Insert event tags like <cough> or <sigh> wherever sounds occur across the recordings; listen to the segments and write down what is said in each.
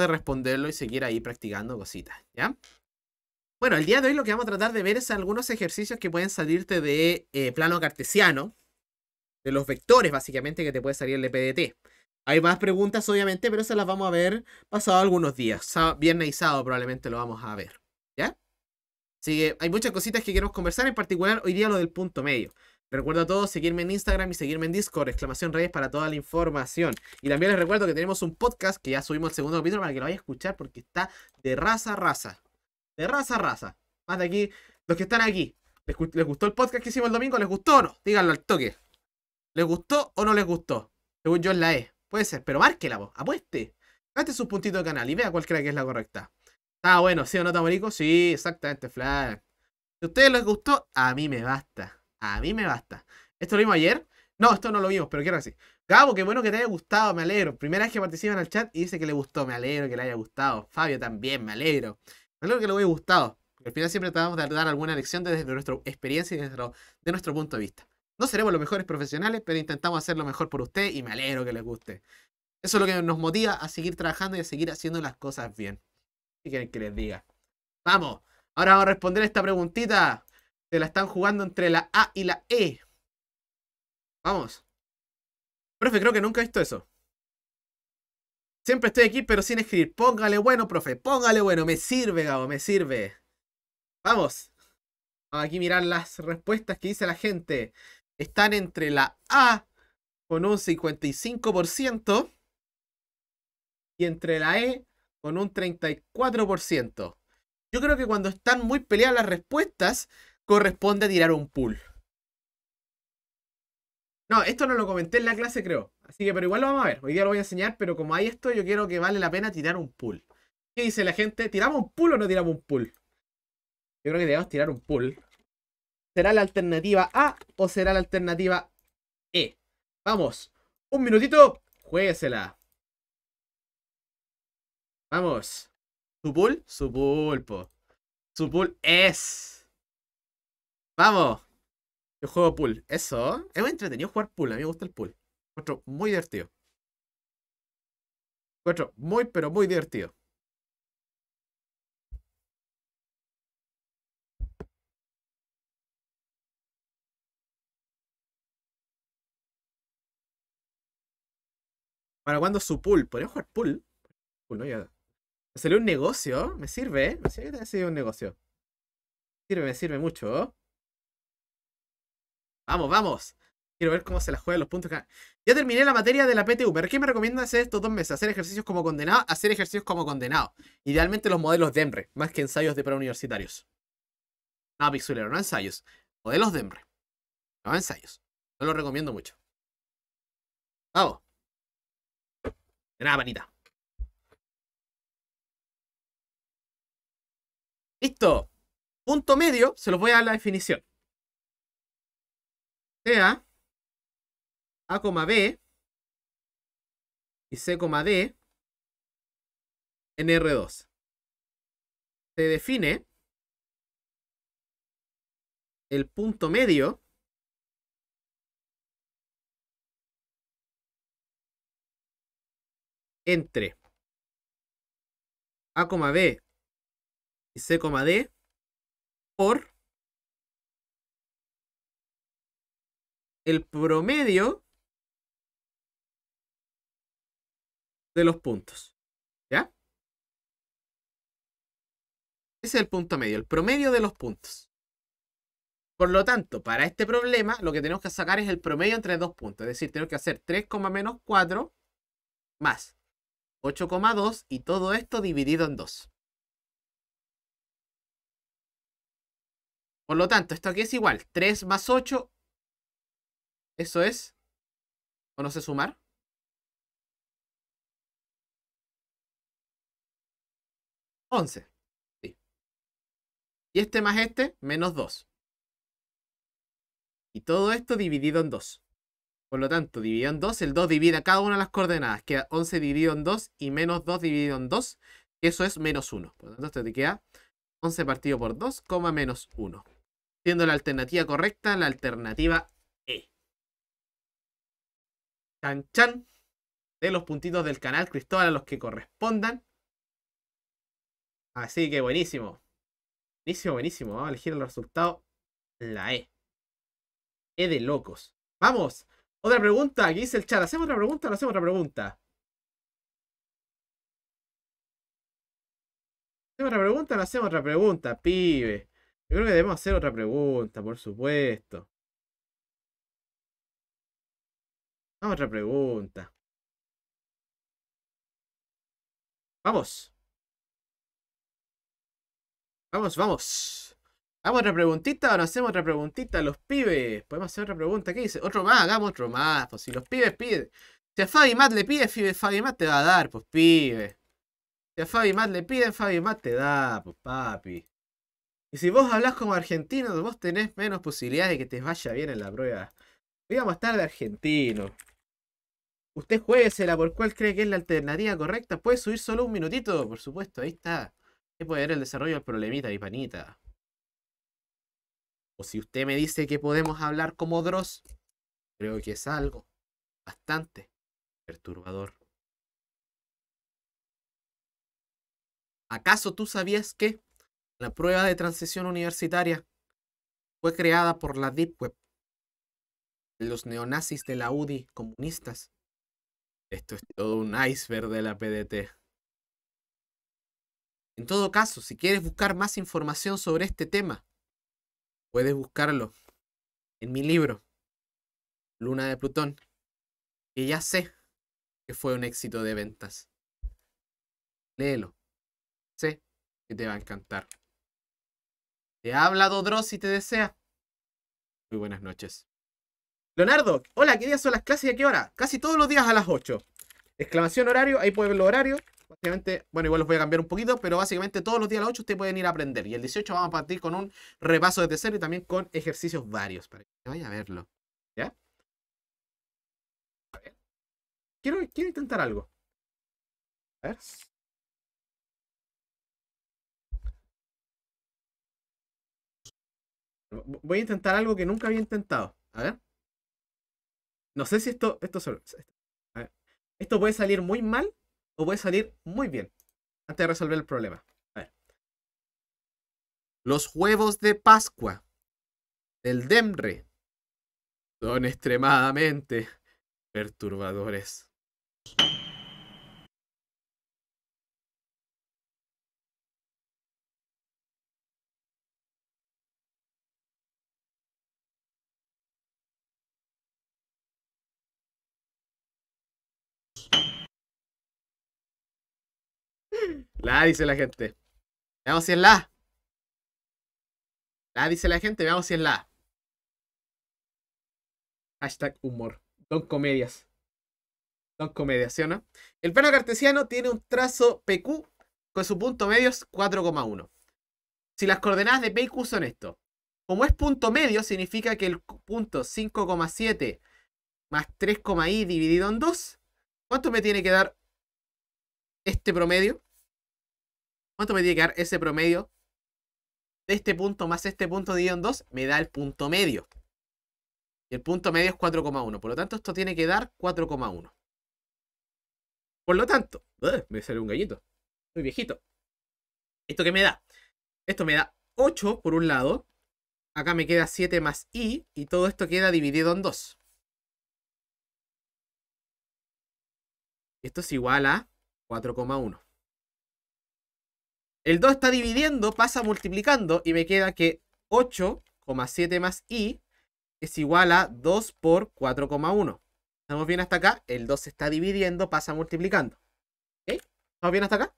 de responderlo y seguir ahí practicando cositas, ¿ya? Bueno, el día de hoy lo que vamos a tratar de ver es algunos ejercicios que pueden salirte de eh, plano cartesiano, de los vectores básicamente que te puede salir el EPDT. Hay más preguntas obviamente, pero se las vamos a ver pasado algunos días. viernes y sábado probablemente lo vamos a ver, ¿ya? Así que hay muchas cositas que queremos conversar, en particular hoy día lo del punto medio. Recuerdo a todos seguirme en Instagram y seguirme en Discord, exclamación redes para toda la información. Y también les recuerdo que tenemos un podcast que ya subimos el segundo capítulo para que lo vayan a escuchar porque está de raza a raza. De raza a raza. Más de aquí, los que están aquí. ¿Les, gustó el podcast que hicimos el domingo? ¿Les gustó o no? Díganlo al toque. ¿Les gustó o no les gustó? Según yo en la E. Puede ser, pero márquela vos, apueste. Gaste sus puntitos de canal y vea cualquiera que es la correcta. Está ah, bueno, ¿sí o no, Tamarico? Sí, exactamente, flag. Si a ustedes les gustó, a mí me basta. A mí me basta. ¿Esto lo vimos ayer? No, esto no lo vimos, pero quiero decir. Gabo, qué bueno que te haya gustado, me alegro. Primera vez que en el chat y dice que le gustó, me alegro que le haya gustado. Fabio también, me alegro. Me alegro que le haya gustado. Al final siempre tratamos de dar alguna lección desde nuestra experiencia y desde nuestro, de nuestro punto de vista. No seremos los mejores profesionales, pero intentamos hacer lo mejor por usted y me alegro que les guste. Eso es lo que nos motiva a seguir trabajando y a seguir haciendo las cosas bien. ¿Qué quieren que les diga? Vamos, ahora vamos a responder esta preguntita. Se la están jugando entre la A y la E. Vamos. Profe, creo que nunca he visto eso. Siempre estoy aquí, pero sin escribir. Póngale bueno, profe. Póngale bueno. Me sirve, Gabo. Me sirve. Vamos. Vamos aquí mirar las respuestas que dice la gente. Están entre la A con un 55% y entre la E con un 34%. Yo creo que cuando están muy peleadas las respuestas, corresponde a tirar un pull. No, esto no lo comenté en la clase, creo. Así que, pero igual lo vamos a ver. Hoy día lo voy a enseñar, pero como hay esto, yo quiero que vale la pena tirar un pull. ¿Qué dice la gente? ¿Tiramos un pull o no tiramos un pull? Yo creo que debemos tirar un pull. ¿Será la alternativa A o será la alternativa E? Vamos. Un minutito. jueguesela. Vamos. Su pull, su pulpo. Su pull es. Vamos. Yo juego pool. Eso. Es muy entretenido jugar pool. A mí me gusta el pool. Encuentro muy divertido. Encuentro muy, pero muy divertido. Para cuando su pool. Podría jugar pool. pool ¿no? Ya. Me salió un negocio. Me sirve. Me sirve un negocio. Me sirve, me sirve mucho. Vamos, vamos. Quiero ver cómo se las juegan los puntos. Ya terminé la materia de la PTU, pero ¿qué me recomiendas hacer estos dos meses? ¿Hacer ejercicios como condenado? Hacer ejercicios como condenado. Idealmente los modelos de Emre más que ensayos de preuniversitarios. No, ah, pixulero, no ensayos. Modelos de Emre No ensayos. No lo recomiendo mucho. Vamos. De nada, panita. Listo. Punto medio, se los voy a dar la definición sea A, B y C, D en R2. Se define el punto medio entre A, B y C, D por el promedio de los puntos. ¿Ya? Ese es el punto medio, el promedio de los puntos. Por lo tanto, para este problema, lo que tenemos que sacar es el promedio entre dos puntos. Es decir, tenemos que hacer 3, menos 4 más 8,2 y todo esto dividido en 2. Por lo tanto, esto aquí es igual. 3 más 8, ¿Eso es? Conoce sumar? 11. Y este más este, menos 2. Y todo esto dividido en 2. Por lo tanto, dividido en 2, el 2 divide cada una de las coordenadas. Queda 11 dividido en 2 y menos 2 dividido en 2. Que eso es menos 1. Por lo tanto, esto te queda 11 partido por 2, menos 1. Siendo la alternativa correcta, la alternativa Chan Chan. De los puntitos del canal Cristóbal a los que correspondan. Así que buenísimo. Buenísimo, buenísimo. Vamos a elegir el resultado. La E. E de locos. Vamos. Otra pregunta. Aquí dice el chat. ¿Hacemos otra pregunta o no hacemos otra pregunta? ¿Hacemos otra pregunta o no hacemos otra pregunta, pibe? Yo creo que debemos hacer otra pregunta, por supuesto. Vamos otra pregunta. Vamos. Vamos, vamos. ¿Hagamos otra preguntita o no hacemos otra preguntita? Los pibes. Podemos hacer otra pregunta. ¿Qué dice? Otro más, hagamos otro más. Pues, si los pibes piden. Si a Fabi Matt le pide, Fabi más te va a dar, pues pibe. Si a Fabi más le piden, Fabi más te da, pues papi. Y si vos hablas como argentino, vos tenés menos posibilidades de que te vaya bien en la prueba. Hoy a estar de argentino. Usted jueguesela por cuál cree que es la alternativa correcta. Puede subir solo un minutito, por supuesto. Ahí está. ¿Qué puede ver el desarrollo del problemita, mi panita? O si usted me dice que podemos hablar como Dross, creo que es algo bastante perturbador. ¿Acaso tú sabías que la prueba de transición universitaria fue creada por la Deep Web? Los neonazis de la UDI comunistas esto es todo un iceberg de la PDT. En todo caso, si quieres buscar más información sobre este tema, puedes buscarlo en mi libro, Luna de Plutón, que ya sé que fue un éxito de ventas. Léelo. Sé que te va a encantar. Te habla hablado si te desea. Muy buenas noches. Leonardo, hola, ¿qué día son las clases y a qué hora? Casi todos los días a las 8. Exclamación horario, ahí pueden ver los horarios. Básicamente, bueno, igual los voy a cambiar un poquito, pero básicamente todos los días a las 8 ustedes pueden ir a aprender. Y el 18 vamos a partir con un repaso de tercero y también con ejercicios varios para que vaya a verlo. ¿Ya? Quiero, quiero intentar algo. A ver. Voy a intentar algo que nunca había intentado. A ver. No sé si esto, esto, esto puede salir muy mal o puede salir muy bien antes de resolver el problema. Los huevos de Pascua del Demre son extremadamente perturbadores. La dice la gente. Veamos si es la. La dice la gente, veamos si es la. Hashtag humor. Don comedias. Don comedias, ¿sí o no? El plano cartesiano tiene un trazo PQ con su punto medio es 4,1. Si las coordenadas de PQ son esto. Como es punto medio, significa que el punto 5,7 más 3,i dividido en 2. ¿Cuánto me tiene que dar este promedio? ¿Cuánto me tiene que dar ese promedio? De este punto más este punto dividido en 2 me da el punto medio. Y el punto medio es 4,1. Por lo tanto, esto tiene que dar 4,1. Por lo tanto, ¡eh! me sale un gallito. Muy viejito. ¿Esto qué me da? Esto me da 8 por un lado. Acá me queda 7 más i. Y todo esto queda dividido en 2. Esto es igual a 4,1. El 2 está dividiendo, pasa multiplicando y me queda que 8,7 más i es igual a 2 por 4,1. ¿Estamos bien hasta acá? El 2 está dividiendo, pasa multiplicando. ¿Ok? ¿Estamos bien hasta acá?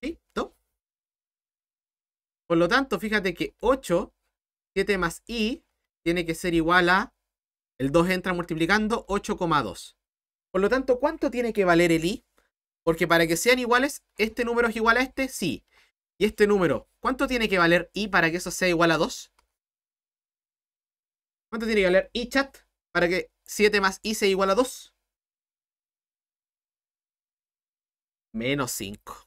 ¿Listo? Por lo tanto, fíjate que 8,7 más i tiene que ser igual a... El 2 entra multiplicando 8,2. Por lo tanto, ¿cuánto tiene que valer el i? Porque para que sean iguales, este número es igual a este, sí. Y este número, ¿cuánto tiene que valer i para que eso sea igual a 2? ¿Cuánto tiene que valer i chat para que 7 más i sea igual a 2? Menos 5.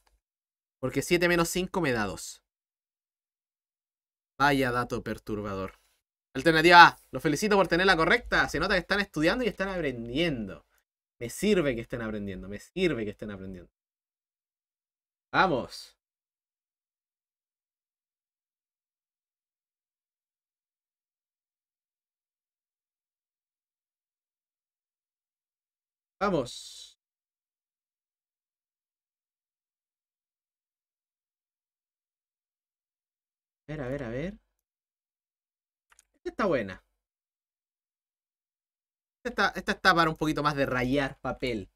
Porque 7 menos 5 me da 2. Vaya dato perturbador. Alternativa A. Los felicito por tener la correcta. Se nota que están estudiando y están aprendiendo. Me sirve que estén aprendiendo, me sirve que estén aprendiendo. Vamos. Vamos. A ver, a ver, a ver. Esta está buena. Esta, está para un poquito más de rayar papel.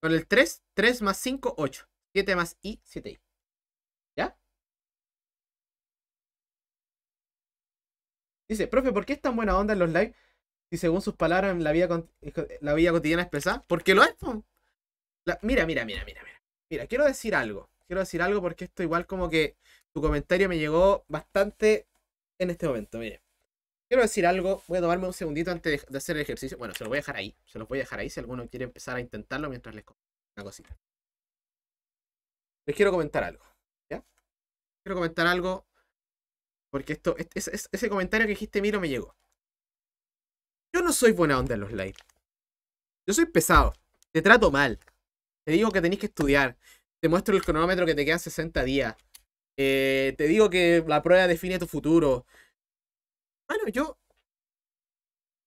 Con el 3, 3 más 5, 8. 7 más I, 7I. ¿Ya? Dice, profe, ¿por qué es tan buena onda en los lives? Si según sus palabras la vida, la vida cotidiana expresada, pesada. Porque lo es. mira, mira, mira, mira, mira. Mira, quiero decir algo. Quiero decir algo porque esto igual como que tu comentario me llegó bastante en este momento. Mire. Quiero decir algo, voy a tomarme un segundito antes de, hacer el ejercicio. Bueno, se lo voy a dejar ahí, se los voy a dejar ahí si alguno quiere empezar a intentarlo mientras les comento una cosita. Les quiero comentar algo, ¿ya? Quiero comentar algo porque esto, ese comentario que dijiste, Miro, me llegó. Yo no soy buena onda en los likes. Yo soy pesado, te trato mal, te digo que tenés que estudiar, te muestro el cronómetro que te quedan 60 días, eh, te digo que la prueba define tu futuro. Bueno, ah, yo.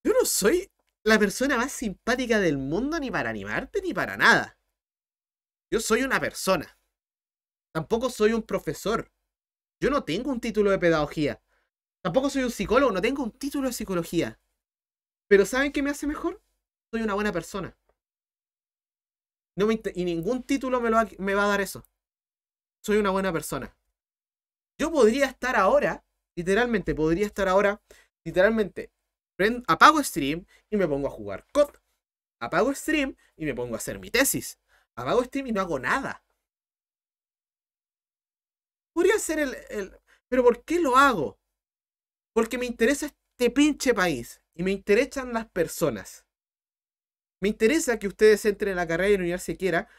Yo no soy la persona más simpática del mundo ni para animarte ni para nada. Yo soy una persona. Tampoco soy un profesor. Yo no tengo un título de pedagogía. Tampoco soy un psicólogo, no tengo un título de psicología. Pero ¿saben qué me hace mejor? Soy una buena persona. y ningún título me, me va a dar eso. Soy una buena persona. Yo podría estar ahora Literalmente, podría estar ahora, literalmente, apago stream y me pongo a jugar COD. Apago stream y me pongo a hacer mi tesis. Apago stream y no hago nada. Podría ser el, Pero ¿por qué lo hago? Porque me interesa este pinche país y me interesan las personas. Me interesa que ustedes entren en la carrera y la universidad si quiera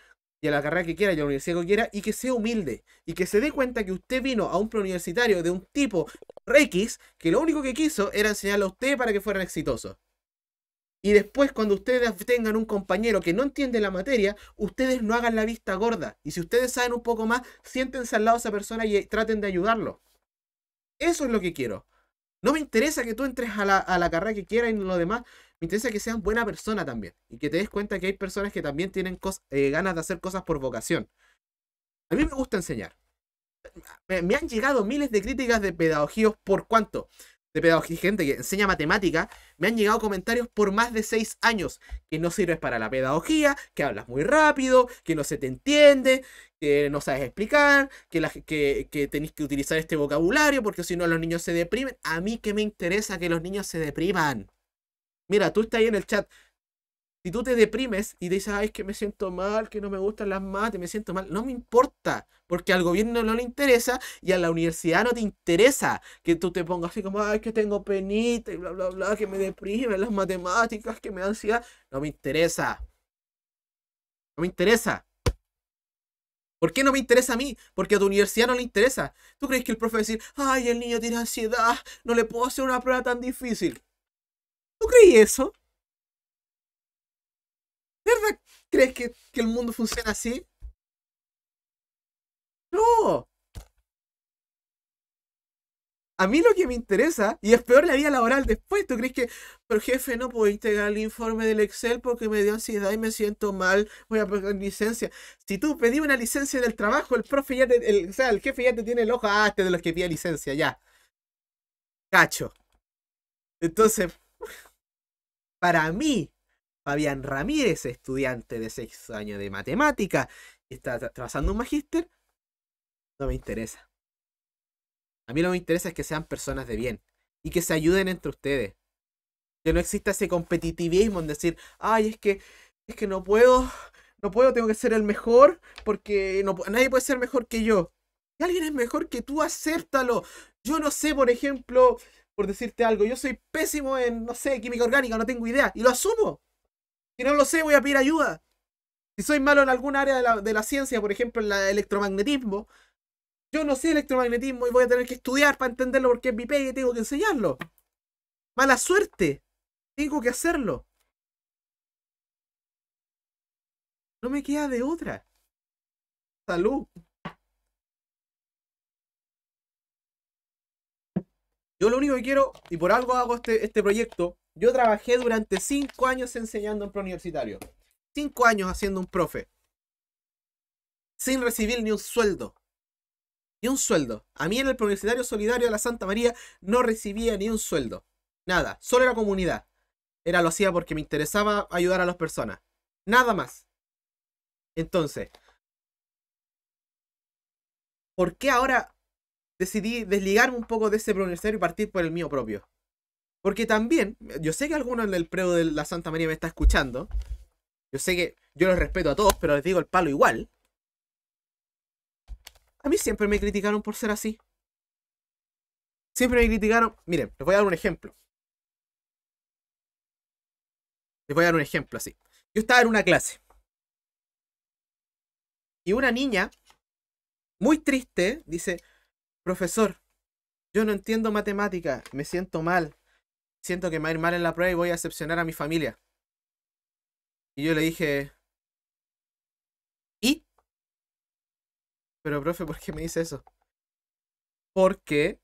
y a la carrera que quiera y a la universidad que quiera y que sea humilde y que se dé cuenta que usted vino a un preuniversitario de un tipo Rex que lo único que quiso era enseñarle a usted para que fueran exitosos. Y después cuando ustedes tengan un compañero que no entiende la materia, ustedes no hagan la vista gorda. Y si ustedes saben un poco más, siéntense al lado de esa persona y eh, traten de ayudarlo. Eso es lo que quiero. No me interesa que tú entres a la, a la carrera que quieras y lo demás. Me interesa que seas buena persona también. Y que te des cuenta que hay personas que también tienen eh, ganas de hacer cosas por vocación. A mí me gusta enseñar. Me, han llegado miles de críticas de pedagogía. por cuánto. De pedagogía, gente que enseña matemática. Me han llegado comentarios por más de seis años. Que no sirves para la pedagogía, que hablas muy rápido, que no se te entiende, que no sabes explicar, que, la, que, que tenéis que utilizar este vocabulario porque si no los niños se deprimen. A mí que me interesa que los niños se depriman. Mira, tú estás ahí en el chat. Si tú te deprimes y dices, ay, es que me siento mal, que no me gustan las mates, me siento mal, no me importa, porque al gobierno no le interesa y a la universidad no te interesa que tú te pongas así como, ay, que tengo penita y bla, bla, bla, que me deprimen las matemáticas, que me dan ansiedad. No me interesa. No me interesa. ¿Por qué no me interesa a mí? Porque a tu universidad no le interesa. ¿Tú crees que el profe va a decir, ay, el niño tiene ansiedad, no le puedo hacer una prueba tan difícil? ¿Tú crees eso? verdad crees que el mundo funciona así? No. A mí lo que me interesa, y es peor la vida laboral después, ¿tú crees que, pero jefe, no puedo integrar el informe del Excel porque me dio ansiedad y me siento mal, voy a pedir licencia? Si tú pedí una licencia del trabajo, el profe ya o el jefe ya te tiene el ojo, ah, este de los que pide licencia, ya. Cacho. Entonces, para mí, Fabián Ramírez, estudiante de sexto año de matemática, está trabajando un magíster, no me interesa. A mí lo que me interesa es que sean personas de bien y que se ayuden entre ustedes. Que no exista ese competitivismo en decir, ay, es que, es que no puedo, no puedo, tengo que ser el mejor porque no, nadie puede ser mejor que yo. Si alguien es mejor que tú, acéptalo. Yo no sé, por ejemplo, por decirte algo, yo soy pésimo en, no sé, química orgánica, no tengo idea, y lo asumo. Si no lo sé, voy a pedir ayuda. Si soy malo en algún área de la, de la ciencia, por ejemplo, en el electromagnetismo, yo no sé electromagnetismo y voy a tener que estudiar para entenderlo porque es mi pegue y tengo que enseñarlo. Mala suerte. Tengo que hacerlo. No me queda de otra. Salud. Yo lo único que quiero, y por algo hago este, este proyecto, yo trabajé durante cinco años enseñando en pro-universitario. Cinco años haciendo un profe. Sin recibir ni un sueldo ni un sueldo. A mí en el Universitario Solidario de la Santa María no recibía ni un sueldo. Nada, solo era comunidad. Era lo hacía porque me interesaba ayudar a las personas. Nada más. Entonces, ¿por qué ahora decidí desligarme un poco de ese progresionario y partir por el mío propio? Porque también, yo sé que alguno en el preo de la Santa María me está escuchando. Yo sé que yo los respeto a todos, pero les digo el palo igual. A mí siempre me criticaron por ser así. Siempre me criticaron. Miren, les voy a dar un ejemplo. Les voy a dar un ejemplo así. Yo estaba en una clase. Y una niña, muy triste, dice, profesor, yo no entiendo matemática, me siento mal, siento que me va a ir mal en la prueba y voy a decepcionar a mi familia. Y yo le dije, Pero, profe, ¿por qué me dice eso? Porque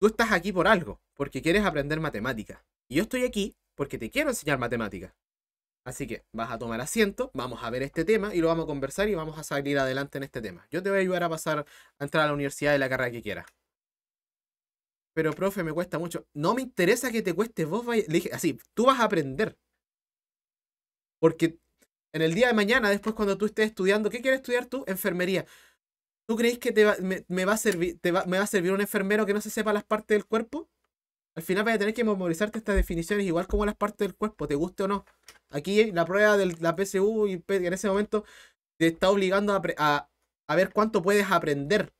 tú estás aquí por algo, porque quieres aprender matemática. Y yo estoy aquí porque te quiero enseñar matemática. Así que vas a tomar asiento, vamos a ver este tema y lo vamos a conversar y vamos a salir adelante en este tema. Yo te voy a ayudar a pasar, a entrar a la universidad de la carrera que quieras. Pero, profe, me cuesta mucho. No me interesa que te cueste vos. dije, así, tú vas a aprender. Porque en el día de mañana, después cuando tú estés estudiando, ¿qué quieres estudiar tú? Enfermería. ¿Tú crees que te me, va a servir, me va a servir un enfermero que no se sepa las partes del cuerpo? Al final vas a tener que memorizarte estas definiciones, igual como las partes del cuerpo, te guste o no. Aquí la prueba de la PSU y en ese momento te está obligando a, ver cuánto puedes aprender.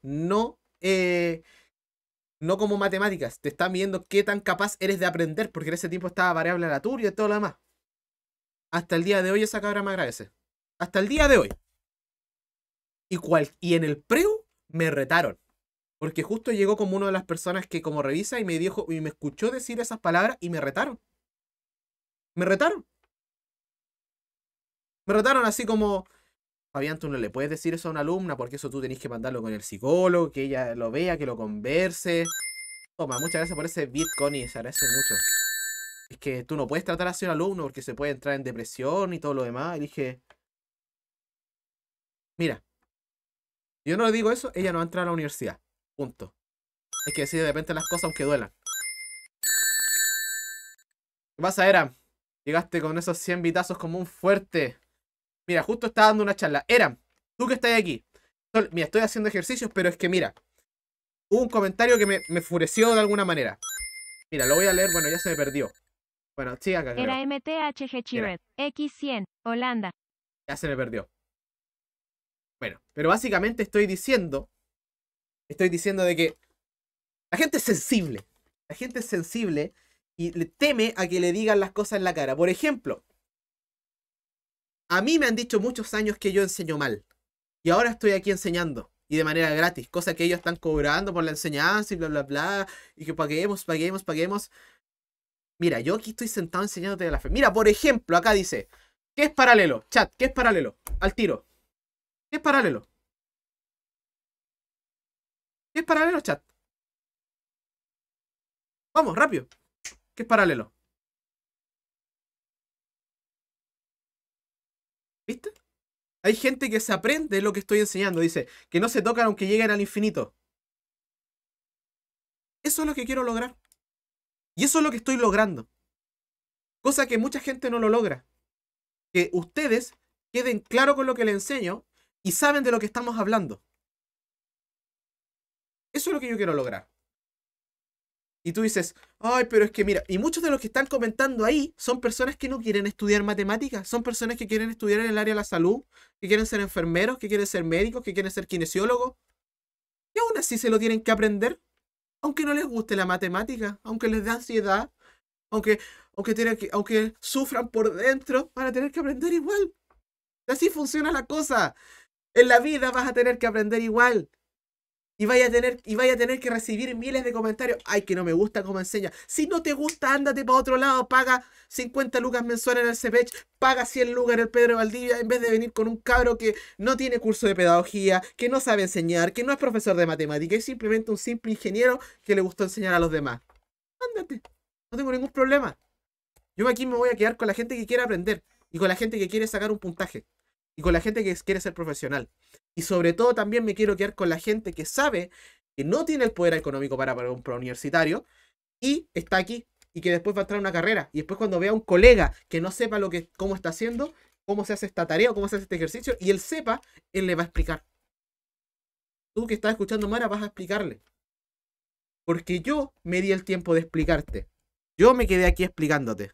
No, eh, no como matemáticas, te están viendo qué tan capaz eres de aprender, porque en ese tipo estaba variable la y todo lo demás. Hasta el día de hoy esa cabra me agradece. Hasta el día de hoy. Y, y en el preu me retaron. Porque justo llegó como una de las personas que como revisa y me dijo y me escuchó decir esas palabras y me retaron. Me retaron. Me retaron así como, Fabián, tú no le puedes decir eso a una alumna porque eso tú tenés que mandarlo con el psicólogo, que ella lo vea, que lo converse. Toma, muchas gracias por ese Bitcoin y se agradece mucho es que tú no puedes tratar así a un alumno porque se puede entrar en depresión y todo lo demás. Y dije, mira, yo no le digo eso, ella no va a entrar a la universidad. Punto. Hay que decir de repente las cosas aunque duelan. ¿Qué pasa, Eram? Llegaste con esos 100 vitazos como un fuerte. Mira, justo estaba dando una charla. Eram, tú que estás aquí. Mira, estoy haciendo ejercicios, pero es que mira. Hubo un comentario que me, me de alguna manera. Mira, lo voy a leer. Bueno, ya se me perdió. Bueno, sí, acá. Era MTHG Chiret, X100, Holanda. Ya se me perdió. Bueno, pero básicamente estoy diciendo, estoy diciendo de que la gente es sensible. La gente es sensible y le teme a que le digan las cosas en la cara. Por ejemplo, a mí me han dicho muchos años que yo enseño mal. Y ahora estoy aquí enseñando. Y de manera gratis. Cosa que ellos están cobrando por la enseñanza y bla, bla, bla. Y que paguemos, paguemos, paguemos. Mira, yo aquí estoy sentado enseñándote la fe. Mira, por ejemplo, acá dice, ¿qué es paralelo? Chat, ¿qué es paralelo? Al tiro. ¿Qué es paralelo? ¿Qué es paralelo, chat? Vamos, rápido. ¿Qué es paralelo? ¿Viste? Hay gente que se aprende lo que estoy enseñando. Dice, que no se tocan aunque lleguen al infinito. Eso es lo que quiero lograr. Y eso es lo que estoy logrando. Cosa que mucha gente no lo logra. Que ustedes queden claro con lo que le enseño y saben de lo que estamos hablando. Eso es lo que yo quiero lograr. Y tú dices, ay, pero es que mira, y muchos de los que están comentando ahí son personas que no quieren estudiar matemáticas, son personas que quieren estudiar en el área de la salud, que quieren ser enfermeros, que quieren ser médicos, que quieren ser kinesiólogos. Y aún así se lo tienen que aprender aunque no les guste la matemática, aunque les dé ansiedad, aunque, aunque, que, aunque sufran por dentro, van a tener que aprender igual. Así funciona la cosa. En la vida vas a tener que aprender igual. Y vaya, a tener, y vaya a tener que recibir miles de comentarios. Ay, que no me gusta cómo enseña. Si no te gusta, ándate para otro lado. Paga 50 lucas mensuales en el CPECH. Paga 100 lucas en el Pedro Valdivia. En vez de venir con un cabro que no tiene curso de pedagogía, que no sabe enseñar, que no es profesor de matemática. Es simplemente un simple ingeniero que le gustó enseñar a los demás. Ándate. No tengo ningún problema. Yo aquí me voy a quedar con la gente que quiere aprender y con la gente que quiere sacar un puntaje y con la gente que quiere ser profesional. Y sobre todo también me quiero quedar con la gente que sabe que no tiene el poder económico para pagar un universitario y está aquí y que después va a entrar a una carrera. Y después cuando vea a un colega que no sepa lo que, cómo está haciendo, cómo se hace esta tarea o cómo se hace este ejercicio, y él sepa, él le va a explicar. Tú que estás escuchando Mara vas a explicarle. Porque yo me di el tiempo de explicarte. Yo me quedé aquí explicándote.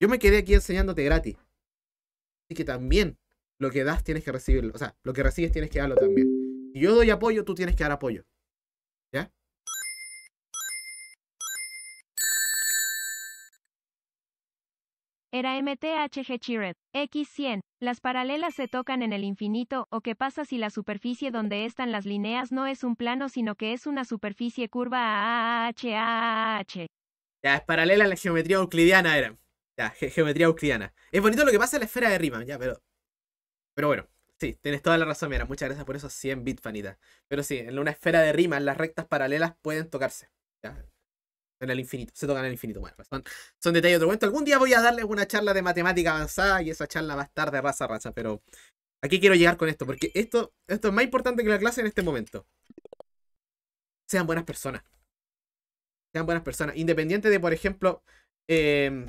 Yo me quedé aquí enseñándote gratis que también lo que das tienes que recibirlo. O sea, lo que recibes tienes que darlo también. Si yo doy apoyo, tú tienes que dar apoyo. ¿Ya? Era MTHG Chiret. X100. Las paralelas se tocan en el infinito, o qué pasa si la superficie donde están las líneas no es un plano, sino que es una superficie curva AAH. Ya, es paralela a la geometría euclidiana, era geometría euclidiana. Es bonito lo que pasa en la esfera de Riemann, ya, pero. Pero bueno, sí, tienes toda la razón, Mira. Muchas gracias por eso 100 bits, Fanita. Pero sí, en una esfera de Riemann las rectas paralelas pueden tocarse. Ya. En el infinito, se tocan en el infinito. Bueno, son, detalles de otro momento. Algún día voy a darles una charla de matemática avanzada y esa charla va a estar De raza, raza. Pero aquí quiero llegar con esto, porque esto, esto es más importante que la clase en este momento. Sean buenas personas. Sean buenas personas. Independiente de, por ejemplo, eh,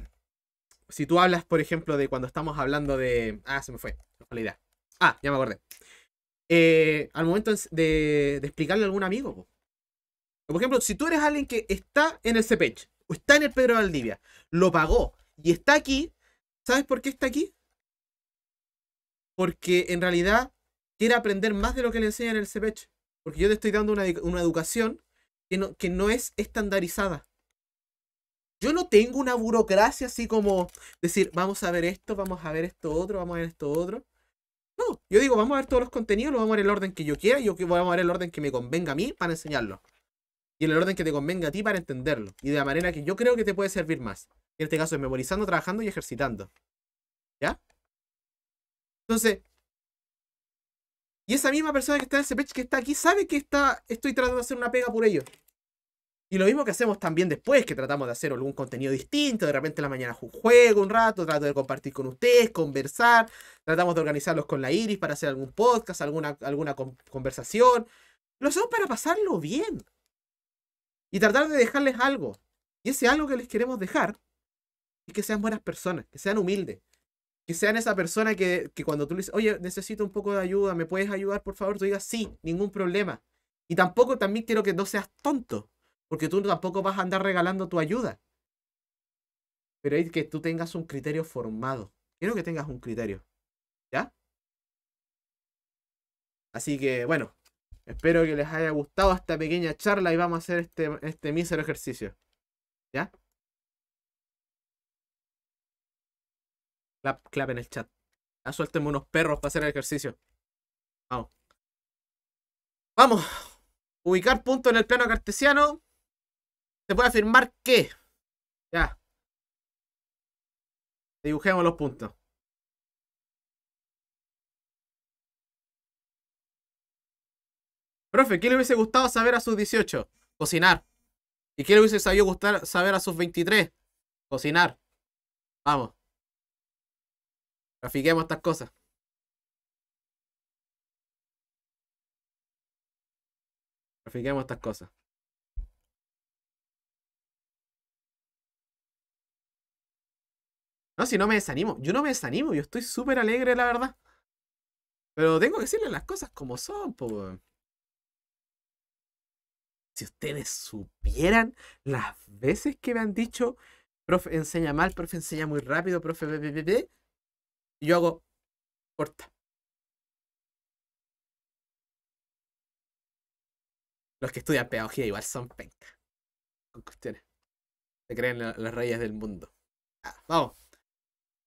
si tú hablas, por ejemplo, de cuando estamos hablando de... Ah, se me fue, no fue la idea. Ah, ya me acordé. Eh, al momento de, explicarle a algún amigo. Por ejemplo, si tú eres alguien que está en el CPECH, o está en el Pedro Valdivia, lo pagó y está aquí, ¿sabes por qué está aquí? Porque en realidad quiere aprender más de lo que le enseñan en el CPECH. Porque yo te estoy dando una, una educación que no, que no es estandarizada. Yo no tengo una burocracia así como decir, vamos a ver esto, vamos a ver esto otro, vamos a ver esto otro. No, yo digo, vamos a ver todos los contenidos, los vamos a ver en el orden que yo quiera, yo voy a ver el orden que me convenga a mí para enseñarlo. Y en el orden que te convenga a ti para entenderlo. Y de la manera que yo creo que te puede servir más. En este caso es memorizando, trabajando y ejercitando. ¿Ya? Entonces, y esa misma persona que está en ese pitch que está aquí sabe que está, estoy tratando de hacer una pega por ello. Y lo mismo que hacemos también después, que tratamos de hacer algún contenido distinto, de repente en la mañana un juego un rato, trato de compartir con ustedes, conversar, tratamos de organizarlos con la Iris para hacer algún podcast, alguna, alguna conversación. Lo hacemos para pasarlo bien y tratar de dejarles algo. Y ese algo que les queremos dejar es que sean buenas personas, que sean humildes, que sean esa persona que, que cuando tú le dices, oye, necesito un poco de ayuda, ¿me puedes ayudar, por favor? Tú digas, sí, ningún problema. Y tampoco también quiero que no seas tonto. Porque tú tampoco vas a andar regalando tu ayuda. Pero es que tú tengas un criterio formado. Quiero que tengas un criterio. ¿Ya? Así que, bueno. Espero que les haya gustado esta pequeña charla y vamos a hacer este, este mísero ejercicio. ¿Ya? Clap, clap en el chat. Ya suélteme unos perros para hacer el ejercicio. Vamos. Vamos. Ubicar punto en el plano cartesiano. Se puede afirmar que. Ya. Dibujemos los puntos. Profe, ¿qué le hubiese gustado saber a sus 18? Cocinar. ¿Y qué le hubiese sabido gustar saber a sus 23? Cocinar. Vamos. Grafiquemos estas cosas. Grafiquemos estas cosas. No, si no me desanimo. Yo no me desanimo. Yo estoy súper alegre, la verdad. Pero tengo que decirle las cosas como son, Si ustedes supieran las veces que me han dicho, profe, enseña mal, profe, enseña muy rápido, profe, y yo hago, corta. Los que estudian pedagogía igual son penca. Con cuestiones. Se creen las reyes del mundo. vamos.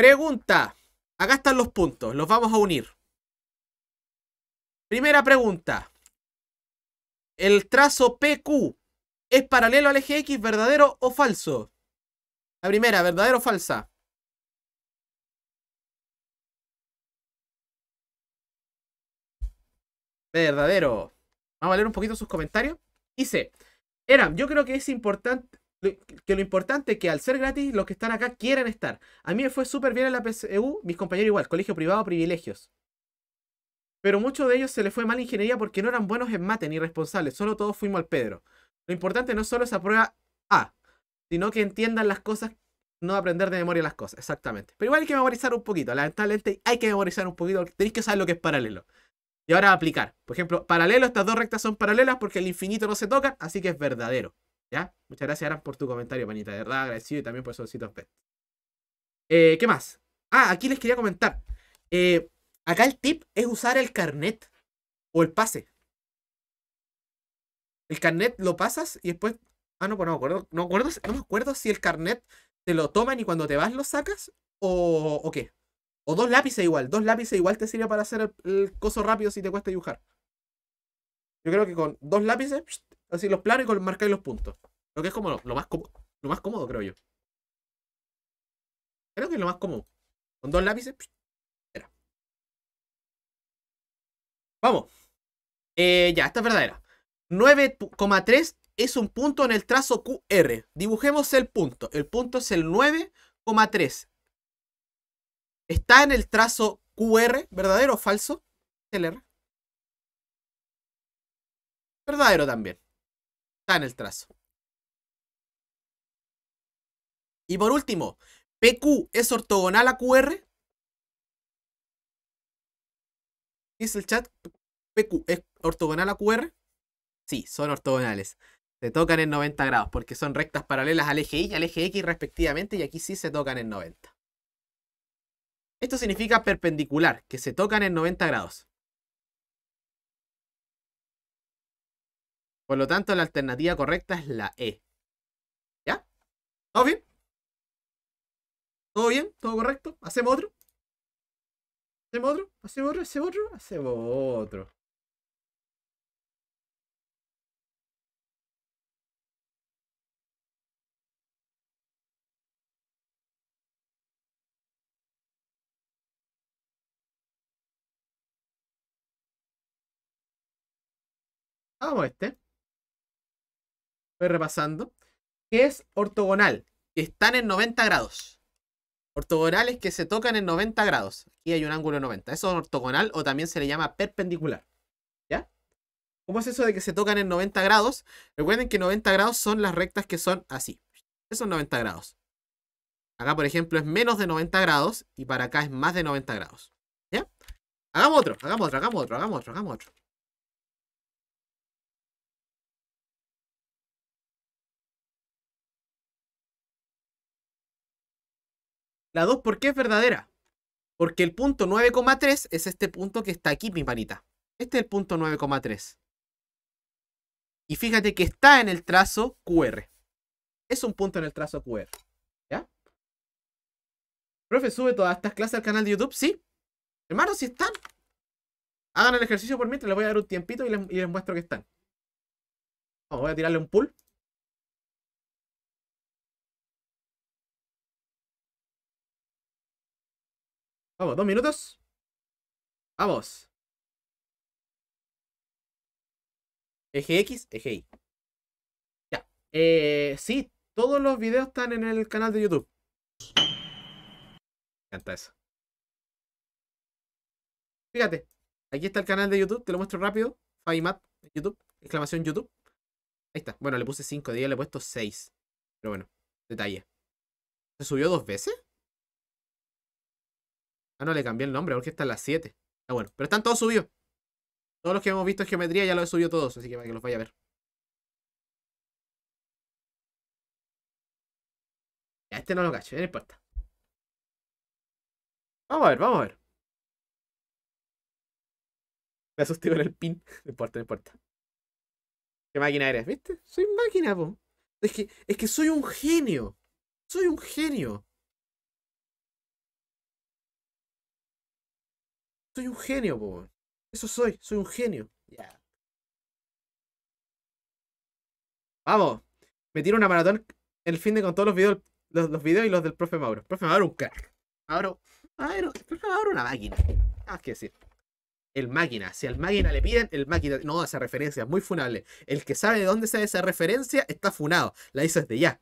Pregunta. Acá están los puntos. Los vamos a unir. Primera pregunta. ¿El trazo PQ es paralelo al eje X, verdadero o falso? La primera, verdadero o falsa. Verdadero. Vamos a leer un poquito sus comentarios. Dice, Eran, yo creo que es importante, que lo importante es que al ser gratis, los que están acá quieren estar. A mí me fue súper bien en la PSU, mis compañeros igual, colegio privado, privilegios. Pero muchos de ellos se les fue mal ingeniería porque no eran buenos en mate ni responsables, solo todos fuimos al Pedro. Lo importante no solo es prueba A, sino que entiendan las cosas, no aprender de memoria las cosas, exactamente. Pero igual hay que memorizar un poquito, lamentablemente hay que memorizar un poquito, tenéis que saber lo que es paralelo. Y ahora aplicar. Por ejemplo, paralelo, estas dos rectas son paralelas porque el infinito no se toca, así que es verdadero. ¿Ya? Muchas gracias, Aram, por tu comentario, panita. De verdad, agradecido y también por esos pet. Eh, ¿Qué más? Ah, aquí les quería comentar. Eh, acá el tip es usar el carnet o el pase. El carnet lo pasas y después. Ah, no, pues no me acuerdo. No, me acuerdo si el carnet te lo toman y cuando te vas lo sacas o, o qué. O dos lápices igual. Dos lápices igual te sirve para hacer el coso rápido si te cuesta dibujar. Yo creo que con dos lápices Así los planos y marcáis los puntos. Lo que es como lo, más cómodo, lo más cómodo, creo yo. Creo que es lo más cómodo. Con dos lápices. Vamos. Eh, ya, esta es verdadera. 9,3 es un punto en el trazo QR. Dibujemos el punto. El punto es el 9,3. Está en el trazo QR, verdadero o falso. R. Verdadero también en el trazo. Y por último, ¿PQ es ortogonal a QR? ¿Es el chat? ¿PQ es ortogonal a QR? Sí, son ortogonales. Se tocan en 90 grados porque son rectas paralelas al eje Y y al eje X respectivamente y aquí sí se tocan en 90. Esto significa perpendicular, que se tocan en 90 grados. Por lo tanto, la alternativa correcta es la E. ¿Ya? ¿Todo bien? ¿Todo bien? ¿Todo correcto? ¿Hacemos otro? ¿Hacemos otro? ¿Hacemos otro? ¿Hacemos otro? ¿Hacemos otro? Vamos este estoy repasando, que es ortogonal, que están en 90 grados. Ortogonales que se tocan en 90 grados. Aquí hay un ángulo de 90. Eso es ortogonal o también se le llama perpendicular. ¿Ya? ¿Cómo es eso de que se tocan en 90 grados? Recuerden que 90 grados son las rectas que son así. Esos 90 grados. Acá, por ejemplo, es menos de 90 grados y para acá es más de 90 grados. ¿Ya? Hagamos otro, hagamos otro, hagamos otro, hagamos otro, hagamos otro. La 2, ¿por qué es verdadera? Porque el punto 9,3 es este punto que está aquí, mi manita. Este es el punto 9,3. Y fíjate que está en el trazo QR. Es un punto en el trazo QR. ¿Ya? Profe, ¿sube todas estas clases al canal de YouTube? Sí. Hermano, si están. Hagan el ejercicio por mientras. Les voy a dar un tiempito y les, les muestro que están. Vamos, voy a tirarle un pull. Vamos, dos minutos. Vamos. Eje X, eje Y. Ya. Eh, sí, todos los videos están en el canal de YouTube. Me encanta eso. Fíjate, aquí está el canal de YouTube, te lo muestro rápido. Fabimat, YouTube, exclamación YouTube. Ahí está. Bueno, le puse cinco de día le he puesto seis. Pero bueno, detalle. ¿Se subió dos veces? Ah, no, le cambié el nombre, porque está en las 7. Ah, bueno, pero están todos subidos. Todos los que hemos visto en geometría ya los he subido todos, así que para que los vaya a ver. Ya, este no lo cacho, no importa. Vamos a ver, vamos a ver. Me asusté con el pin. <laughs> No importa, no importa. ¿Qué máquina eres? ¿Viste? Soy máquina, Es que, es que soy un genio. Soy un genio. Soy un genio, po. Eso soy, soy un genio. Ya. Vamos. Me tiro una maratón el fin de con todos los videos, los, videos y los del profe Mauro. Profe Mauro, un crack. Mauro, Mauro, profe Mauro, una máquina. Ah, que decir. El máquina. Si al máquina le piden, el máquina. No, esa referencia es muy funable. El que sabe de dónde sale esa referencia está funado. La hizo desde ya.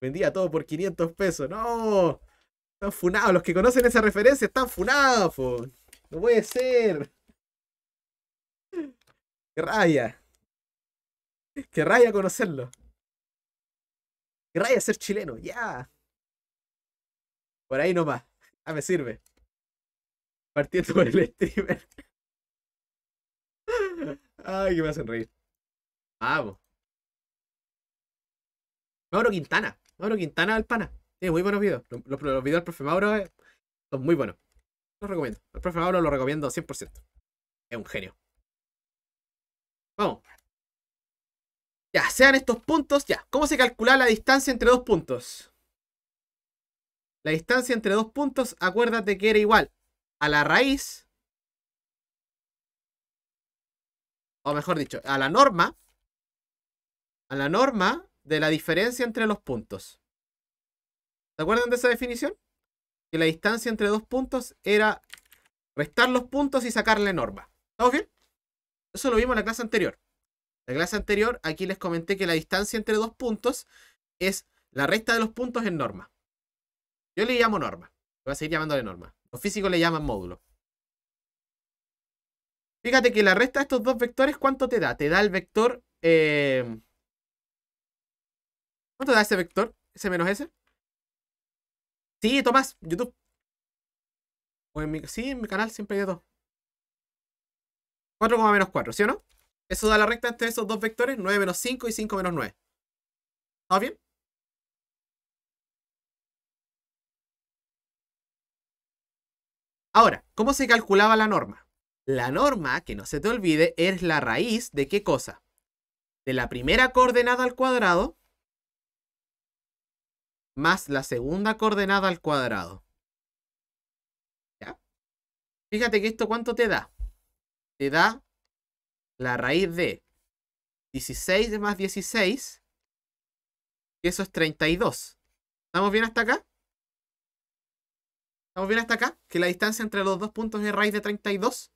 Vendía todo por 500 pesos. No. Están funados. Los que conocen esa referencia están funados, po. No puede ser. Qué raya. Qué raya conocerlo. Qué raya ser chileno. Ya. Por ahí nomás. Ah, me sirve. Partiendo con el streamer. Ay, que me hacen reír. Vamos. Mauro Quintana. Mauro Quintana al pana muy buenos videos. Los, videos del profe Mauro eh, son muy buenos. Los recomiendo. El profe Mauro lo recomiendo 100%. Es un genio. Vamos. Ya, sean estos puntos, ya. ¿Cómo se calcula la distancia entre dos puntos? La distancia entre dos puntos, acuérdate que era igual a la raíz, o mejor dicho, a la norma, a la norma de la diferencia entre los puntos. ¿Se acuerdan de esa definición? Que la distancia entre dos puntos era restar los puntos y sacarle norma. ¿Estamos bien? Eso lo vimos en la clase anterior. la clase anterior, aquí les comenté que la distancia entre dos puntos es la resta de los puntos en norma. Yo le llamo norma. Voy a seguir llamándole norma. Los físicos le llaman módulo. Fíjate que la resta de estos dos vectores, ¿cuánto te da? Te da el vector... Eh... ¿Cuánto da ese vector? S menos ese? Sí, Tomás, YouTube. sí, en mi canal siempre hay de 4, menos 4, ¿sí o no? Eso da la recta entre esos dos vectores, 9 menos 5 y 5 menos 9. ¿Está bien? Ahora, ¿cómo se calculaba la norma? La norma, que no se te olvide, es la raíz de qué cosa? De la primera coordenada al cuadrado más la segunda coordenada al cuadrado. ¿Ya? Fíjate que esto cuánto te da. Te da la raíz de 16 más 16, que eso es 32. ¿Estamos bien hasta acá? ¿Estamos bien hasta acá? ¿Que la distancia entre los dos puntos es raíz de 32?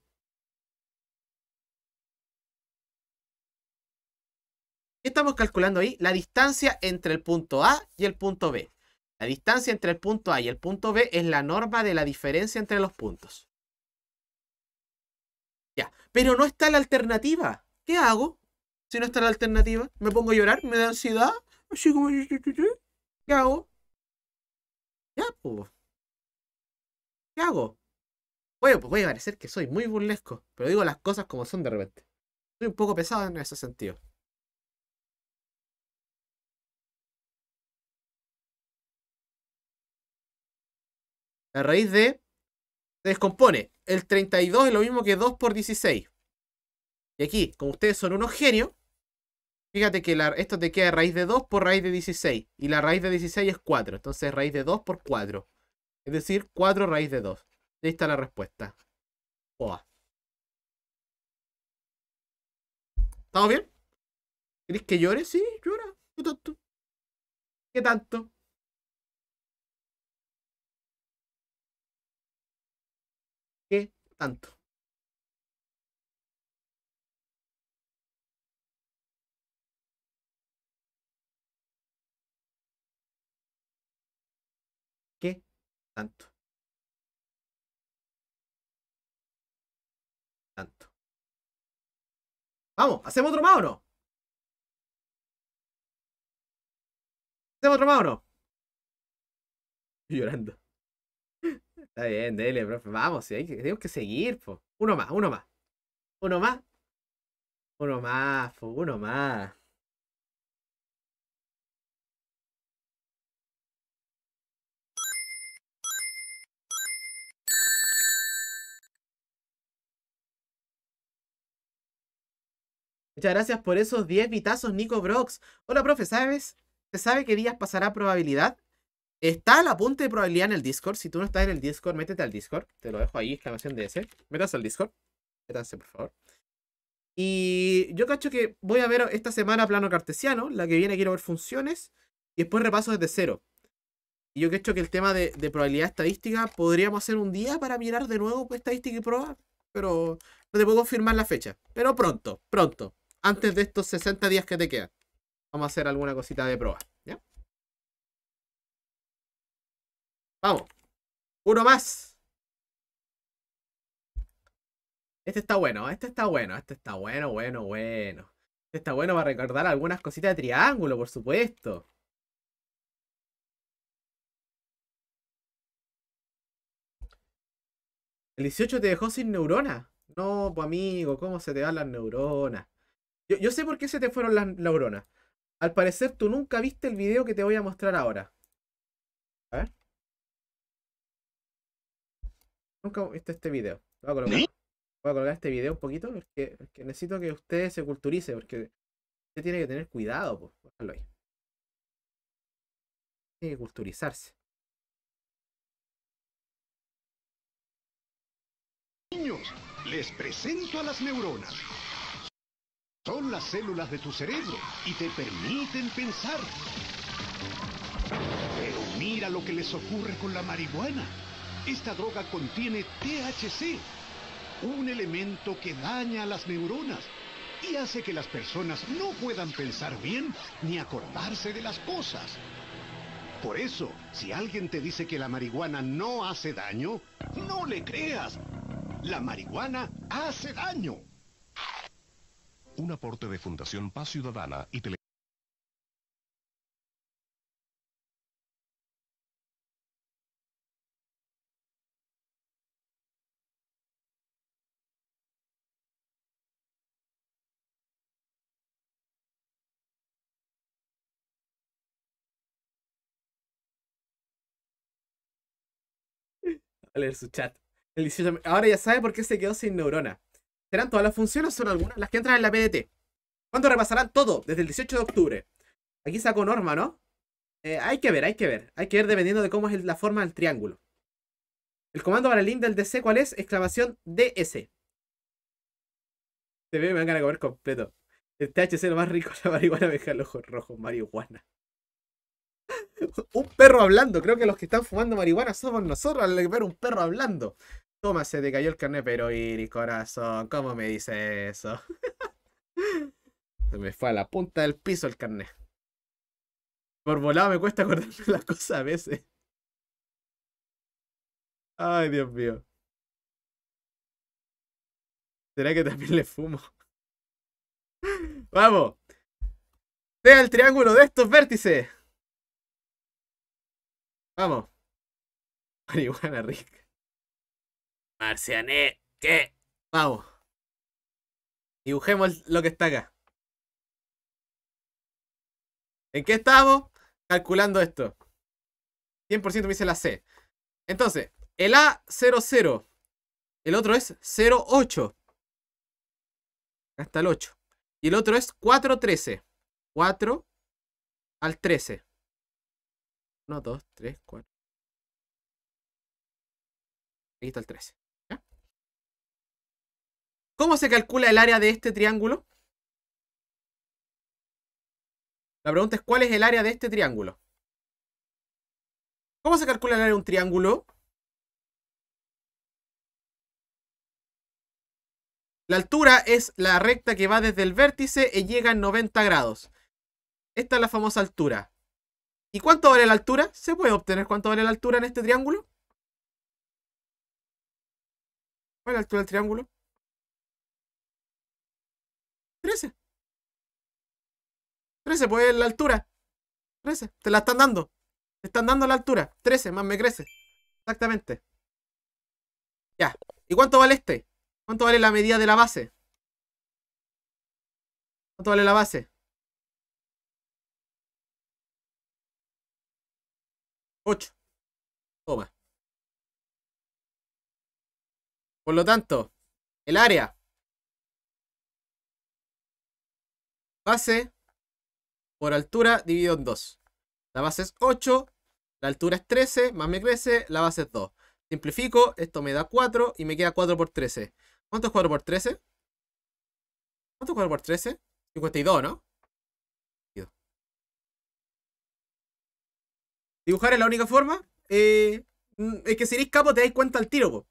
¿Qué estamos calculando ahí? La distancia entre el punto A y el punto B. La distancia entre el punto A y el punto B es la norma de la diferencia entre los puntos. Ya, pero no está la alternativa. ¿Qué hago? Si no está la alternativa, ¿me pongo a llorar? ¿Me da ansiedad? Así como... ¿Qué hago? Ya, pues. ¿Qué hago? Bueno, pues voy a parecer que soy muy burlesco, pero digo las cosas como son de repente. Soy un poco pesado en ese sentido. La raíz de se descompone. El 32 es lo mismo que 2 por 16. Y aquí, como ustedes son unos genios, fíjate que esto te queda raíz de 2 por raíz de 16. Y la raíz de 16 es 4. Entonces raíz de 2 por 4. Es decir, 4 raíz de 2. Ahí está la respuesta. Oh. ¿Estamos bien? ¿Querés que llore? Sí, llora. ¿Qué tanto? ¿Qué tanto? tanto. ¿Qué tanto? Tanto. Vamos, hacemos otro Mauro! Hacemos otro Mauro! <laughs> Llorando. Está bien, dele, profe. Vamos, sí, tenemos que seguir, Uno más, uno más. Uno más. Uno más, uno más. Muchas gracias por esos 10 vitazos, Nico Brox. Hola, profe, ¿sabes? ¿Se sabe qué días pasará probabilidad? Está el apunte de probabilidad en el Discord. Si tú no estás en el Discord, métete al Discord. Te lo dejo ahí, exclamación ese. Métase al Discord. métanse por favor. Y yo cacho que voy a ver esta semana plano cartesiano. La que viene quiero ver funciones. Y después repaso desde cero. Y yo cacho que el tema de, de probabilidad estadística podríamos hacer un día para mirar de nuevo estadística y prueba. Pero no te puedo confirmar la fecha. Pero pronto, pronto. Antes de estos 60 días que te quedan. Vamos a hacer alguna cosita de prueba. Vamos. Uno más. Este está bueno, este está bueno, este está bueno, bueno, bueno. Este está bueno para recordar algunas cositas de triángulo, por supuesto. El 18 te dejó sin neuronas. No, pues amigo, ¿cómo se te dan las neuronas? Yo, yo, sé por qué se te fueron las neuronas. Al parecer tú nunca viste el video que te voy a mostrar ahora. A ver nunca visto este video. Voy a colocar, este video un poquito porque, necesito que ustedes se culturice, porque usted tiene que tener cuidado, pues, Tiene que culturizarse. Niños, les presento a las neuronas. Son las células de tu cerebro y te permiten pensar. Pero mira lo que les ocurre con la marihuana. Esta droga contiene THC, un elemento que daña las neuronas y hace que las personas no puedan pensar bien ni acordarse de las cosas. Por eso, si alguien te dice que la marihuana no hace daño, no le creas. La marihuana hace daño. Un aporte de Fundación Paz Ciudadana y Tele leer su chat. Ahora ya sabe por qué se quedó sin neurona. ¿Serán todas las funciones o son algunas las que entran en la PDT? ¿Cuándo repasarán todo? Desde el 18 de octubre. Aquí sacó norma, ¿no? Eh, hay que ver, hay que ver. Hay que ver dependiendo de cómo es la forma del triángulo. El comando para el link del DC, ¿cuál es? Exclamación DS. Se ve, me van a comer completo. El THC lo más rico, <laughs> la marihuana me deja el ojos rojos, marihuana. <laughs> un perro hablando. Creo que los que están fumando marihuana somos nosotros al ver un perro hablando. Toma, se te cayó el carnet pero iris, corazón. ¿Cómo me dice eso? <laughs> se me fue a la punta del piso el carnet. Por volado me cuesta acordarme <laughs> las cosas a veces. Ay, Dios mío. ¿Será que también le fumo? ¡Vamos! Sea el triángulo de estos vértices. Vamos. <laughs> Marihuana, Rick. Marciané, ¿qué? Vamos. Dibujemos lo que está acá. ¿En qué estamos? Calculando esto. 100% me dice la C. Entonces, el A00. El otro es 08. Hasta el 8. Y el otro es 413. 4 al 13. 1, 2, 3, 4. Ahí está el 13. ¿Cómo se calcula el área de este triángulo? La pregunta es, ¿cuál es el área de este triángulo? ¿Cómo se calcula el área de un triángulo? La altura es la recta que va desde el vértice y llega a 90 grados. Esta es la famosa altura. ¿Y cuánto vale la altura? ¿Se puede obtener cuánto vale la altura en este triángulo? ¿Cuál es la altura del triángulo? 13. 13, pues la altura. 13. Te la están dando. Te están dando la altura. 13, más me crece. Exactamente. Ya. ¿Y cuánto vale este? ¿Cuánto vale la medida de la base? ¿Cuánto vale la base? 8. Toma. Por lo tanto, el área base por altura dividido en 2. La base es 8, la altura es 13, más me crece, la base es 2. Simplifico, esto me da 4 y me queda 4 por 13. ¿Cuánto es 4 por 13? ¿Cuánto es 4 por 13? 52, ¿no? Dibujar es la única forma. Eh, mm, es que si eres capo te dais cuenta al tiro,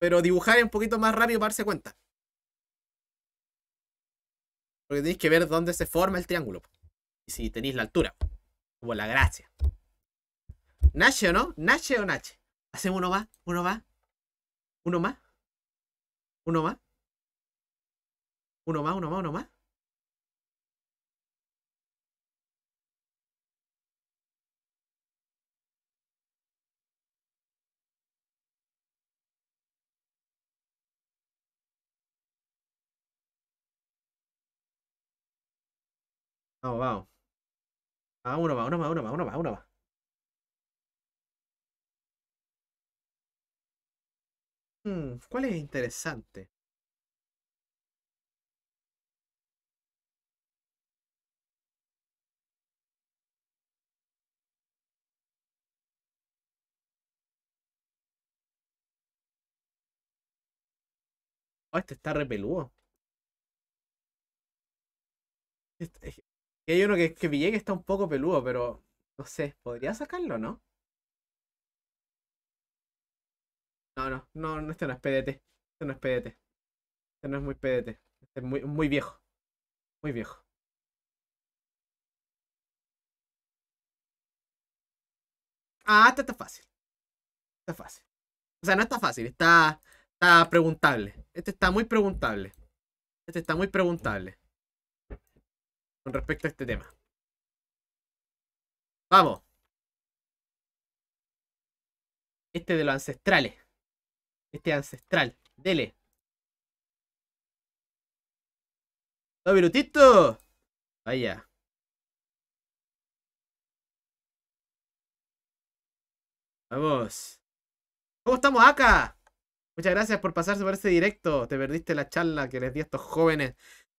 Pero dibujar es un poquito más rápido para darse cuenta. Porque tenéis que ver dónde se forma el triángulo. Y si tenéis la altura. Como la gracia. Nache o no? Nache o Nache. Hacemos uno más, uno más. Uno más. Uno más. Uno más, uno más, uno más. Vamos, vamos. Ah, uno más, uno más, uno más, uno más, uno más. Hmm, ¿Cuál es interesante? Oh, este está repelúo. Este, y hay uno que, que pillé que está un poco peludo, pero no sé, ¿podría sacarlo no? No, no, no, no este no es PDT. Este no es PDT. Este no es muy PDT. Este es muy, muy viejo. Muy viejo. Ah, este está fácil. Está fácil. O sea, no está fácil, está, está preguntable. Este está muy preguntable. Este está muy preguntable con respecto a este tema. Vamos. Este de los ancestrales. Este ancestral. Dele. Dos minutitos. Vaya. Vamos. ¿Cómo estamos acá? Muchas gracias por pasarse por este directo. Te perdiste la charla que les di a estos jóvenes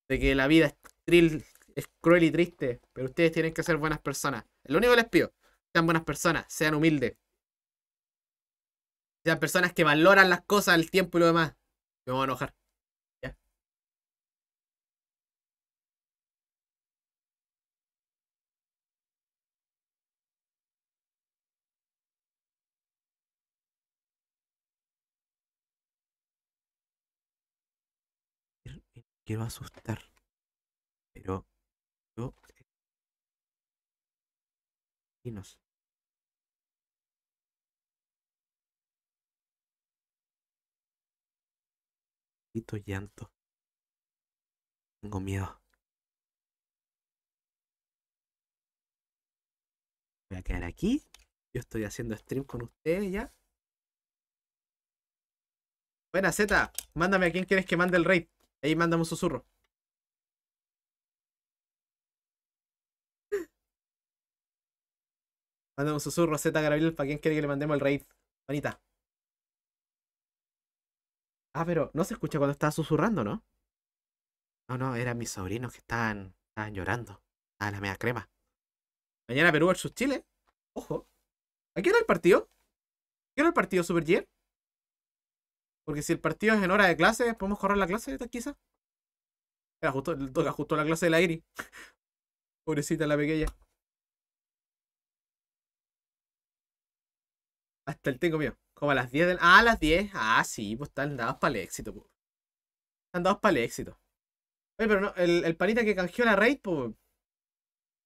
de que la vida es trill, es cruel y triste, pero ustedes tienen que ser buenas personas. Lo único que les pido, sean buenas personas, sean humildes. Sean personas que valoran las cosas, el tiempo y lo demás. Me voy a enojar. ¿Ya? Quiero asustar, pero Quito llanto. Tengo miedo. Voy a quedar aquí. Yo estoy haciendo stream con ustedes ya. Buena Z, mándame a quien quieres que mande el raid. Ahí mándame un susurro. Mandemos un susurro Z Gabriel para quien quiere que le mandemos el raid. Manita. Ah, pero no se escucha cuando estaba susurrando, ¿no? No, ah, no, eran mis sobrinos que estaban, llorando. Ah, la media crema. Mañana Perú versus Chile. Ojo. ¿A qué era el partido? ¿Qué era el partido Super Porque si el partido es en hora de clase, podemos correr la clase quizás. Era justo, toca justo la clase de la Iri. <laughs> Pobrecita la pequeña. Hasta el tengo mío. Como a las 10 Ah, a las 10. Ah, sí, pues están dados para el éxito, Están dados para el éxito. Oye, pero no, el, el que canjeó la raid, pues.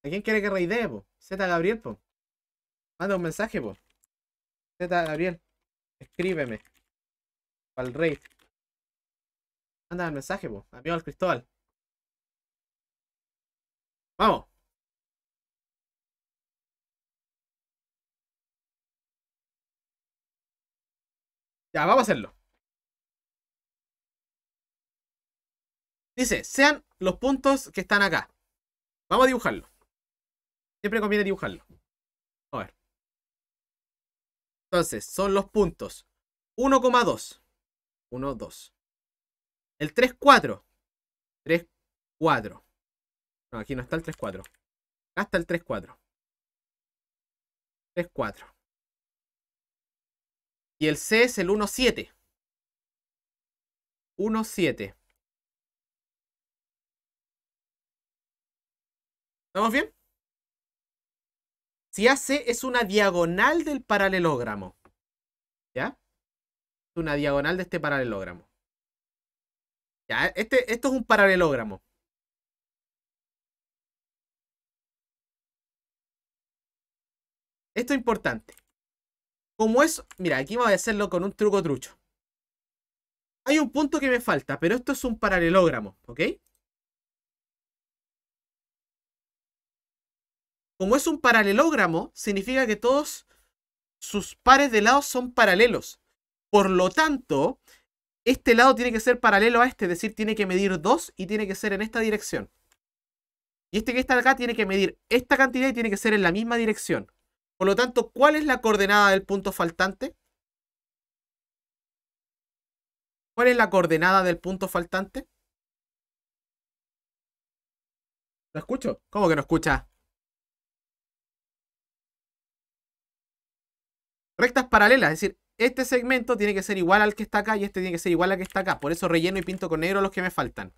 ¿A quién quiere que raidee, pues Z Gabriel, pues Manda un mensaje, pues Z Gabriel. Escríbeme. Para el raid. Manda el mensaje, Amigo al Cristóbal. Vamos. Ya, vamos a hacerlo. Dice, sean los puntos que están acá. Vamos a dibujarlo. Siempre conviene dibujarlo. A ver. Entonces, son los puntos. 1,2. 1, 2. El 3, 4. 3, 4. No, aquí no está el 3, 4. Acá está el 3, 4. 3, 4. Y el C es el 1.7. 1.7. ¿Estamos bien? Si AC es una diagonal del paralelogramo. ¿Ya? Es una diagonal de este paralelogramo. Ya, este, esto es un paralelogramo. Esto es importante. Como es... Mira, aquí voy a hacerlo con un truco trucho. Hay un punto que me falta, pero esto es un paralelogramo, ¿ok? Como es un paralelogramo, significa que todos sus pares de lados son paralelos. Por lo tanto, este lado tiene que ser paralelo a este, es decir, tiene que medir 2 y tiene que ser en esta dirección. Y este que está acá tiene que medir esta cantidad y tiene que ser en la misma dirección. Por lo tanto, ¿cuál es la coordenada del punto faltante? ¿Cuál es la coordenada del punto faltante? ¿Lo escucho? ¿Cómo que no escucha? Rectas paralelas, es decir, este segmento tiene que ser igual al que está acá y este tiene que ser igual al que está acá. Por eso relleno y pinto con negro los que me faltan.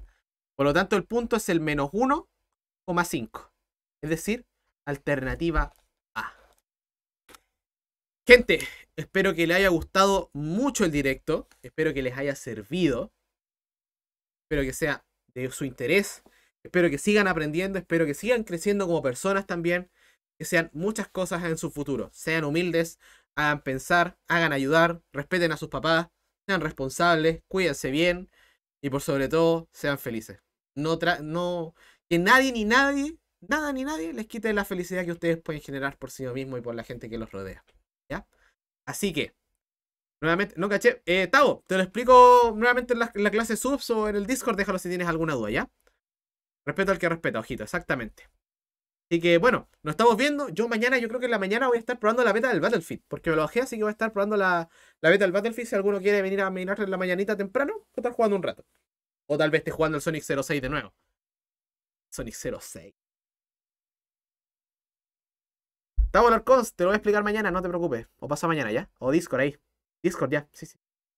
Por lo tanto, el punto es el menos 1,5. Es decir, alternativa Gente, espero que les haya gustado mucho el directo. Espero que les haya servido. Espero que sea de su interés. Espero que sigan aprendiendo. Espero que sigan creciendo como personas también. Que sean muchas cosas en su futuro. Sean humildes, hagan pensar, hagan ayudar, respeten a sus papás, sean responsables, cuídense bien y por sobre todo sean felices. No, tra no que nadie ni nadie, nada ni nadie les quite la felicidad que ustedes pueden generar por sí mismos y por la gente que los rodea. ¿Ya? Así que, nuevamente, no caché. Eh, Tavo, te lo explico nuevamente en la, clase subs o en el Discord. Déjalo si tienes alguna duda, ¿ya? Respeto al que respeta, ojito, exactamente. Así que bueno, nos estamos viendo. Yo mañana, yo creo que en la mañana voy a estar probando la beta del Battlefield. Porque me lo bajé, así que voy a estar probando la, beta del Battlefield. Si alguno quiere venir a minar en la mañanita temprano, voy a estar jugando un rato. O tal vez esté jugando el Sonic 06 de nuevo. Sonic 06. Double Arcos, te lo voy a explicar mañana, no te preocupes. O pasa mañana ya. O Discord ahí. Discord ya, sí, sí.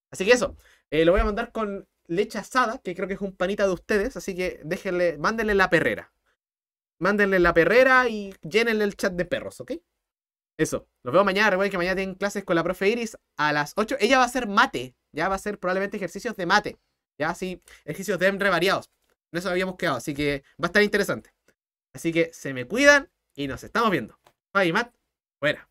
Así que eso, eh, lo voy a mandar con leche asada, que creo que es un panita de ustedes, así que déjenle, mándenle la perrera. Mándenle la perrera y llénenle el chat de perros, ¿ok? Eso, los veo mañana, recuerden que mañana tienen clases con la profe Iris a las 8. Ella va a hacer mate, ya va a hacer probablemente ejercicios de mate, ya así, ejercicios de revariados. variados. no eso habíamos quedado, así que va a estar interesante. Así que se me cuidan y nos estamos viendo ahí, Matt, fuera.